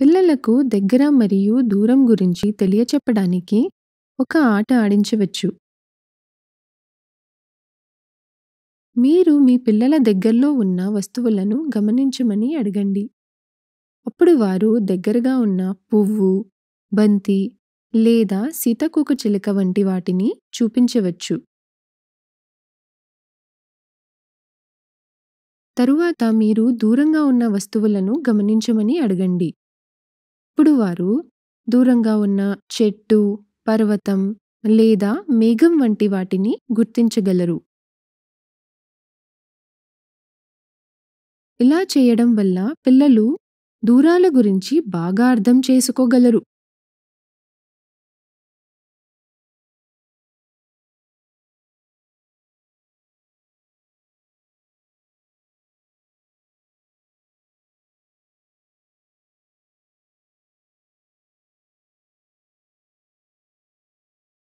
పిల్లలకు దగ్గర మరియు దూరం గురించి తెలియచెప్పడానికి ఒక ఆట ఆడించవచ్చు. మీరు మీ పిల్లల దగ్గరలో ఉన్న వస్తువులను గమనించమని అడగండి. అప్పుడు వారు దగ్గరగా ఉన్న పువ్వు, బంతి లేదా సీతాకోకచిలుక వంటి వాటిని చూపించవచ్చు. తరువాత మీరు దూరంగా ఉన్న వస్తువులను గమనించమని అడగండి. అప్పుడు వారు దూరంగా ఉన్న చెట్టు పర్వతం లేదా మేఘం వంటి వాటిని గుర్తించగలరు ఇలా చేయడం వల్ల పిల్లలు దూరాల గురించి బాగా అర్థం చేసుకోగలరు